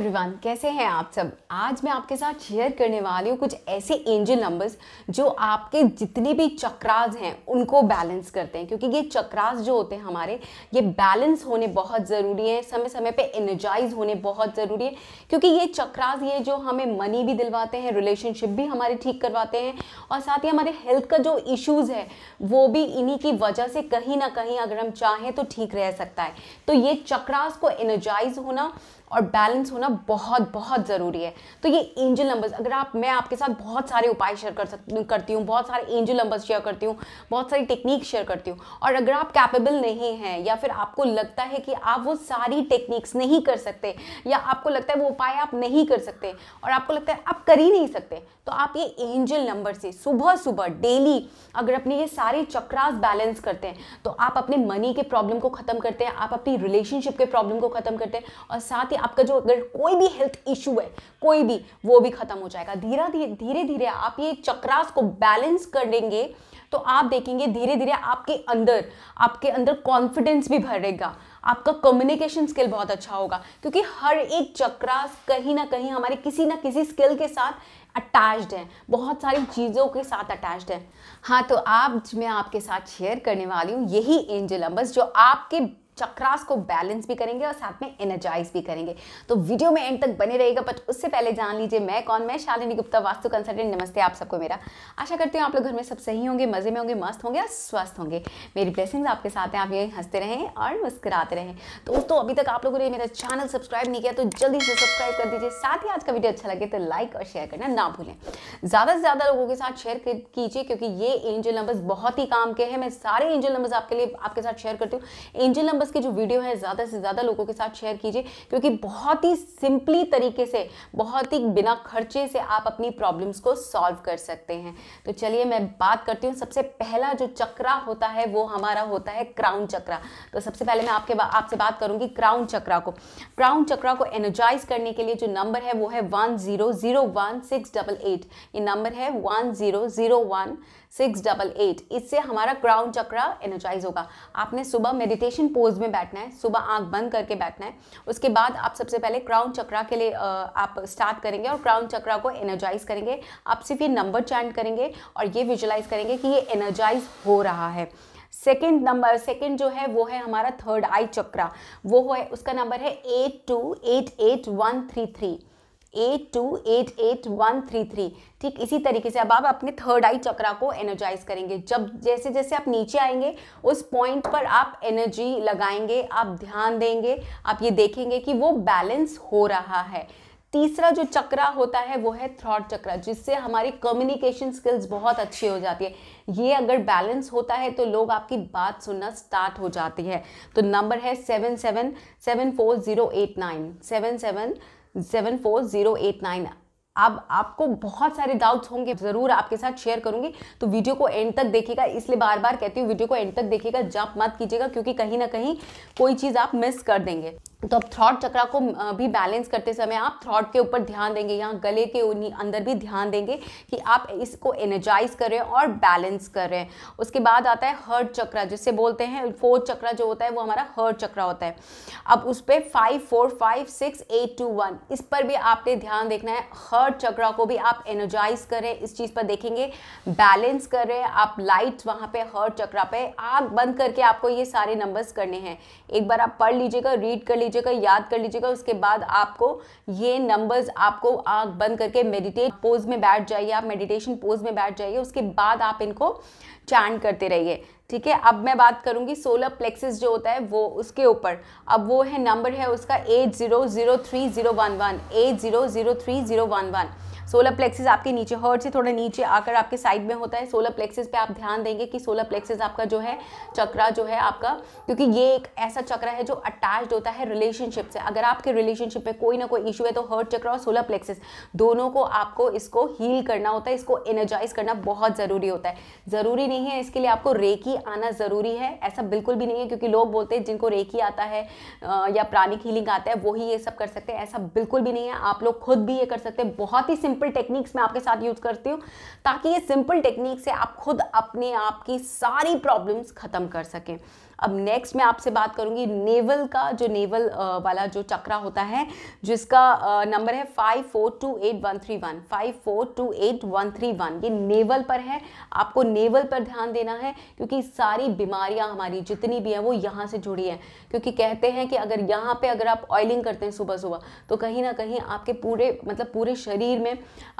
everyone कैसे हैं आप सब आज मैं आपके साथ शेयर करने वाली हूँ कुछ ऐसे एंजल नंबर्स जो आपके जितने भी चक्रास हैं उनको बैलेंस करते हैं क्योंकि ये चक्रास जो होते हैं हमारे ये बैलेंस होने बहुत ज़रूरी है समय समय पे एनर्जाइज होने बहुत ज़रूरी है क्योंकि ये चक्रास ये जो हमें मनी भी दिलवाते हैं रिलेशनशिप भी हमारे ठीक करवाते हैं और साथ ही हमारे हेल्थ का जो इशूज़ है वो भी इन्हीं की वजह से कहीं ना कहीं अगर हम चाहें तो ठीक रह सकता है तो ये चक्रास को एनर्जाइज होना और बैलेंस होना बहुत बहुत ज़रूरी है तो ये एंजल नंबर्स अगर आप मैं आपके साथ बहुत सारे उपाय शेयर कर सकती करती हूँ बहुत सारे एंजल नंबर्स शेयर करती हूँ बहुत सारी टेक्निक शेयर करती हूँ और अगर आप कैपेबल नहीं हैं या फिर आपको लगता है कि आप वो सारी टेक्निक्स नहीं कर सकते या आपको लगता है वो उपाय आप नहीं कर सकते और आपको लगता है आप कर ही नहीं सकते तो आप ये एंजल नंबर से सुबह सुबह डेली अगर अपने ये सारे चक्रास बैलेंस करते हैं तो आप अपने मनी के प्रॉब्लम को ख़त्म करते हैं आप अपनी रिलेशनशिप के प्रॉब्लम को ख़त्म करते हैं और साथ ही आपका जो अगर कोई भी हेल्थ इशू है कोई भी वो भी ख़त्म हो जाएगा धीरे धीरे धीरे धीरे आप ये चक्रास को बैलेंस कर देंगे तो आप देखेंगे धीरे धीरे आपके अंदर आपके अंदर कॉन्फिडेंस भी भरेगा आपका कम्युनिकेशन स्किल बहुत अच्छा होगा क्योंकि हर एक चक्रास कहीं ना कहीं हमारे किसी ना किसी स्किल के साथ अटैच्ड हैं बहुत सारी चीज़ों के साथ अटैच्ड हैं हाँ तो आप मैं आपके साथ शेयर करने वाली हूँ यही एंजल नंबर्स जो आपके चक्रास को बैलेंस भी करेंगे और साथ में एनर्जाइज भी करेंगे तो वीडियो में एंड तक बने रहेगा बट उससे पहले जान लीजिए मैं कौन मैं शालिनी गुप्ता वास्तु कंसल्टेंट नमस्ते आप सबको मेरा आशा करती हूँ आप लोग घर में सब सही होंगे मज़े में होंगे मस्त होंगे और स्वस्थ होंगे मेरी ब्लेसिंग्स आपके साथ हैं आप यही हंसते रहें और मुस्कुराते रहें तो दोस्तों अभी तक आप लोगों ने मेरा चैनल सब्सक्राइब नहीं किया तो जल्दी से सब्सक्राइब कर दीजिए साथ ही आज का वीडियो अच्छा लगे तो लाइक और शेयर करना ना भूलें ज़्यादा से ज़्यादा लोगों के साथ शेयर कीजिए क्योंकि ये एंजल नंबर्स बहुत ही काम के हैं मैं सारे एंजल नंबर्स आपके लिए आपके साथ शेयर करती हूँ एंजल नंबर्स इसके जो वीडियो है ज़्यादा से ज़्यादा लोगों के साथ शेयर कीजिए क्योंकि बहुत ही सिंपली तरीके से बहुत ही बिना खर्चे से आप अपनी प्रॉब्लम्स को सॉल्व कर सकते हैं तो चलिए मैं बात करती हूँ सबसे पहला जो चक्रा होता है वो हमारा होता है क्राउन चक्रा तो सबसे पहले मैं आपके आपसे बात करूँगी क्राउन चक्रा को क्राउन चक्रा को एनर्जाइज करने के लिए जो नंबर है वो है one zero zero one six double eight ये नंबर है one zero zero one six double eight इससे हमारा क्राउन चक्रा एनर्जाइज होगा आपने सुबह मेडिटेशन पोज में बैठना है सुबह आंख बंद करके बैठना है उसके बाद आप सबसे पहले क्राउन चक्रा के लिए आप स्टार्ट करेंगे और क्राउन चक्रा को एनर्जाइज करेंगे आप सिर्फ ये नंबर चैंट करेंगे और ये विजुलाइज करेंगे कि ये एनर्जाइज हो रहा है सेकेंड नंबर सेकेंड जो है वो है हमारा थर्ड आई चक्रा वो है उसका नंबर है eight two eight eight one three three eight two eight eight one three three ठीक इसी तरीके से अब आप अपने थर्ड आई चक्रा को एनर्जाइज करेंगे जब जैसे जैसे आप नीचे आएंगे उस पॉइंट पर आप एनर्जी लगाएंगे आप ध्यान देंगे आप ये देखेंगे कि वो बैलेंस हो रहा है तीसरा जो चक्रा होता है वो है थ्रॉट चक्रा जिससे हमारी कम्युनिकेशन स्किल्स बहुत अच्छी हो जाती है ये अगर बैलेंस होता है तो लोग आपकी बात सुनना स्टार्ट हो जाती तो है तो नंबर है seven seven seven four zero eight nine seven seven seven four zero eight nine अब आपको बहुत सारे डाउट्स होंगे ज़रूर आपके साथ शेयर करूंगी तो वीडियो को एंड तक देखिएगा इसलिए बार बार कहती हूँ वीडियो को एंड तक देखिएगा जब मत कीजिएगा क्योंकि कहीं ना कहीं कोई चीज़ आप मिस कर देंगे तो अब थ्रॉट चक्रा को भी बैलेंस करते समय आप थ्रॉट के ऊपर ध्यान देंगे यहाँ गले के अंदर भी ध्यान देंगे कि आप इसको एनर्जाइज कर रहे हैं और बैलेंस कर रहे हैं उसके बाद आता है हर्ट चक्रा जिसे बोलते हैं फोर्थ चक्रा जो होता है वो हमारा हर्ट चक्रा होता है अब उस पर five four five six eight two one इस पर भी आपने ध्यान देखना है हर्ट चक्रा को भी आप एनर्जाइज करें इस चीज़ पर देखेंगे बैलेंस कर रहे हैं आप लाइट वहाँ पर हर्ट चक्रा पर आग बंद करके आपको ये सारे नंबर्स करने हैं एक बार आप पढ़ लीजिएगा रीड कर लीजिए लीजिएगा याद कर लीजिएगा उसके बाद आपको ये नंबर्स आपको आँख बंद करके मेडिटेट पोज में बैठ जाइए आप मेडिटेशन पोज में बैठ जाइए उसके बाद आप इनको चैन करते रहिए ठीक है अब मैं बात करूंगी सोलर प्लेक्सिस जो होता है वो उसके ऊपर अब वो है नंबर है उसका eight zero zero three zero one one eight zero zero three zero one one solar plexus आपके नीचे हर्ट से थोड़ा नीचे आकर आपके साइड में होता है सोलर प्लेक्सिस पे आप ध्यान देंगे कि सोलर प्लेक्सिस आपका जो है चक्रा जो है आपका क्योंकि ये एक ऐसा चक्रा है जो अटैच्ड होता है रिलेशनशिप से अगर आपके रिलेशनशिप में कोई ना कोई इशू है तो हर्ट चक्र और सोलर प्लेक्सिस दोनों को आपको इसको हील करना होता है इसको एनर्जाइज करना बहुत ज़रूरी होता है ज़रूरी नहीं है इसके लिए आपको रेकी आना ज़रूरी है ऐसा बिल्कुल भी नहीं है क्योंकि लोग बोलते हैं जिनको रेकी आता है या प्राणिक हीलिंग आता है वही ये सब कर सकते हैं ऐसा बिल्कुल भी नहीं है आप लोग खुद भी ये कर सकते हैं बहुत ही सिंपल सिंपल टेक्निक्स मैं आपके साथ यूज़ करती हूँ ताकि ये सिंपल टेक्निक से आप खुद अपने आप की सारी प्रॉब्लम्स ख़त्म कर सकें अब नेक्स्ट मैं आपसे बात करूँगी नेवल का जो नेवल वाला जो चक्रा होता है जिसका नंबर है five four two eight one three one five four two eight one three one ये नेवल पर है आपको नेवल पर ध्यान देना है क्योंकि सारी बीमारियाँ हमारी जितनी भी हैं वो यहाँ से जुड़ी हैं क्योंकि कहते हैं कि अगर यहाँ पर अगर आप ऑयलिंग करते हैं सुबह सुबह तो कहीं ना कहीं आपके पूरे मतलब पूरे शरीर में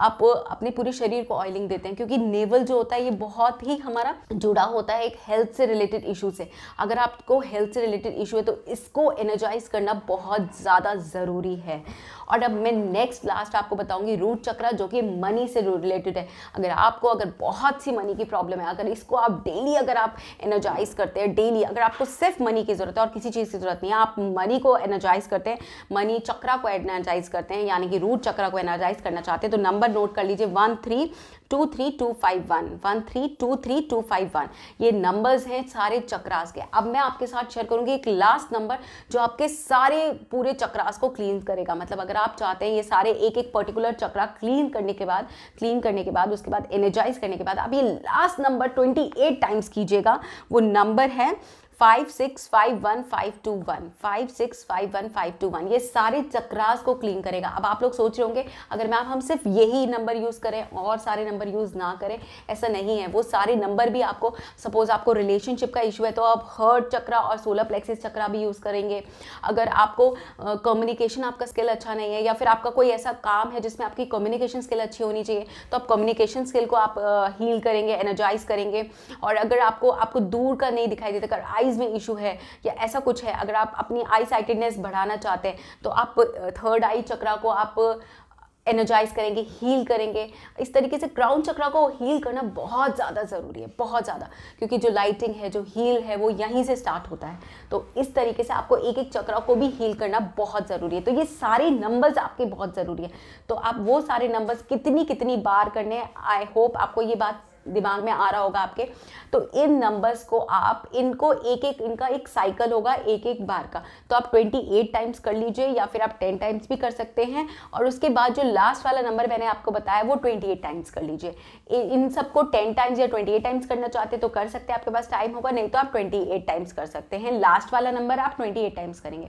आप अपने पूरे शरीर को ऑयलिंग देते हैं क्योंकि नेवल जो होता है ये बहुत ही हमारा जुड़ा होता है एक हेल्थ से रिलेटेड इशू से अगर अगर आपको हेल्थ से रिलेटेड इशू है तो इसको एनर्जाइज करना बहुत ज़्यादा ज़रूरी है और अब मैं नेक्स्ट लास्ट आपको बताऊंगी रूट चक्रा जो कि मनी से रिलेटेड है अगर आपको अगर बहुत सी मनी की प्रॉब्लम है अगर इसको आप डेली अगर आप एनर्जाइज करते हैं डेली अगर आपको सिर्फ मनी की ज़रूरत है और किसी चीज़ की ज़रूरत नहीं है आप मनी को एनर्जाइज करते हैं मनी चक्रा को एनर्जाइज करते हैं यानी कि रूट चक्रा को एनर्जाइज करना चाहते हैं तो नंबर नोट कर लीजिए one three two three two five one one three two three two five one ये नंबर्स हैं सारे चक्रास के अब मैं आपके साथ शेयर करूंगी एक लास्ट नंबर जो आपके सारे पूरे चक्रास को क्लीन करेगा मतलब अगर आप चाहते हैं ये सारे एक एक पर्टिकुलर चक्रा क्लीन करने के बाद क्लीन करने के बाद उसके बाद एनर्जाइज करने के बाद आप ये लास्ट नंबर ट्वेंटी टाइम्स कीजिएगा वो नंबर है five six five one five two one five six five one five two one ये सारे चक्रास को क्लीन करेगा अब आप लोग सोच रहे होंगे अगर मैम हम सिर्फ यही नंबर यूज़ करें और सारे नंबर यूज़ ना करें ऐसा नहीं है वो सारे नंबर भी आपको सपोज़ आपको रिलेशनशिप का इशू है तो आप हर्ट चक्रा और सोलर प्लेक्सिस चक्रा भी यूज़ करेंगे अगर आपको कम्युनिकेशन uh, आपका स्किल अच्छा नहीं है या फिर आपका कोई ऐसा काम है जिसमें आपकी कम्युनिकेशन स्किल अच्छी होनी चाहिए तो आप कम्युनिकेशन स्किल को आप हील uh, करेंगे एनर्जाइज करेंगे और अगर आपको आपको दूर का नहीं दिखाई देता अगर आई आईज में इशू है या ऐसा कुछ है अगर आप अपनी आई साइटेडनेस बढ़ाना चाहते हैं तो आप थर्ड आई चक्रा को आप एनर्जाइज करेंगे हील करेंगे इस तरीके से क्राउन चक्रा को हील करना बहुत ज़्यादा ज़रूरी है बहुत ज़्यादा क्योंकि जो लाइटिंग है जो हील है वो यहीं से स्टार्ट होता है तो इस तरीके से आपको एक एक चक्रा को भी हील करना बहुत ज़रूरी है तो ये सारे नंबर्स आपके बहुत ज़रूरी है तो आप वो सारे नंबर्स कितनी कितनी बार करने आई होप आपको ये बात दिमाग में आ रहा होगा आपके तो इन नंबर्स को आप इनको एक एक इनका एक साइकिल होगा एक एक बार का तो आप 28 टाइम्स कर लीजिए या फिर आप 10 टाइम्स भी कर सकते हैं और उसके बाद जो लास्ट वाला नंबर मैंने आपको बताया वो 28 टाइम्स कर लीजिए इन सबको 10 टाइम्स या 28 टाइम्स करना चाहते तो कर सकते हैं आपके पास टाइम होगा नहीं तो आप ट्वेंटी टाइम्स कर सकते हैं लास्ट वाला नंबर आप ट्वेंटी टाइम्स करेंगे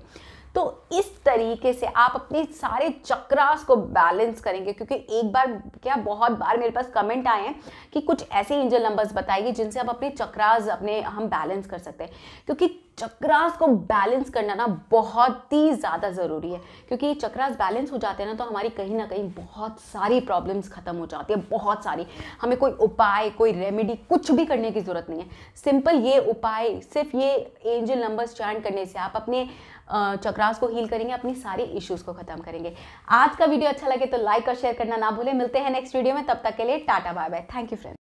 तो इस तरीके से आप अपने सारे चक्रास को बैलेंस करेंगे क्योंकि एक बार क्या बहुत बार मेरे पास कमेंट आए हैं कि कुछ ऐसे एंजल नंबर्स बताइए जिनसे आप अपने चक्रास अपने हम बैलेंस कर सकते हैं क्योंकि चक्रास को बैलेंस करना ना बहुत ही ज़्यादा ज़रूरी है क्योंकि ये चक्रास बैलेंस हो जाते हैं ना तो हमारी कहीं ना कहीं बहुत सारी प्रॉब्लम्स ख़त्म हो जाती है बहुत सारी हमें कोई उपाय कोई रेमेडी कुछ भी करने की ज़रूरत नहीं है सिंपल ये उपाय सिर्फ ये एंजल नंबर्स चैन करने से आप अपने चक्रास को हील करेंगे अपनी सारी इश्यूज़ को खत्म करेंगे आज का वीडियो अच्छा लगे तो लाइक और शेयर करना ना भूलें मिलते हैं नेक्स्ट वीडियो में तब तक के लिए tata bye bye thank you friend